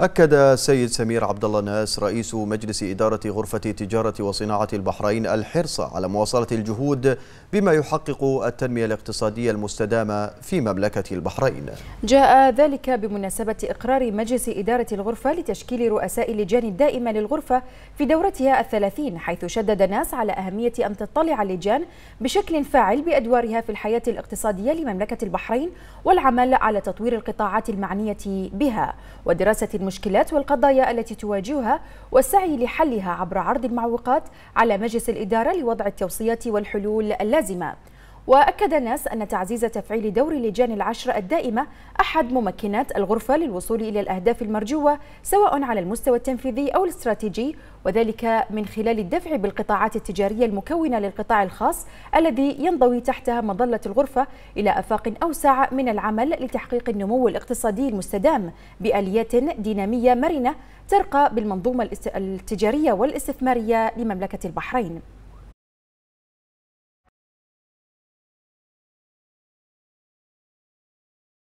أكد السيد سمير عبد الله ناس رئيس مجلس إدارة غرفة تجارة وصناعة البحرين الحرص على مواصلة الجهود بما يحقق التنمية الاقتصادية المستدامة في مملكة البحرين جاء ذلك بمناسبة إقرار مجلس إدارة الغرفة لتشكيل رؤساء اللجان الدائمة للغرفة في دورتها الثلاثين حيث شدد ناس على أهمية أن تطلع اللجان بشكل فاعل بأدوارها في الحياة الاقتصادية لمملكة البحرين والعمل على تطوير القطاعات المعنية بها ودراسة المشكلات والقضايا التي تواجهها والسعي لحلها عبر عرض المعوقات على مجلس الإدارة لوضع التوصيات والحلول اللازمة وأكد الناس أن تعزيز تفعيل دور اللجان العشر الدائمة أحد ممكنات الغرفة للوصول إلى الأهداف المرجوة سواء على المستوى التنفيذي أو الاستراتيجي وذلك من خلال الدفع بالقطاعات التجارية المكونة للقطاع الخاص الذي ينضوي تحتها مظلة الغرفة إلى آفاق أوسع من العمل لتحقيق النمو الاقتصادي المستدام بآليات دينامية مرنة ترقى بالمنظومة التجارية والاستثمارية لمملكة البحرين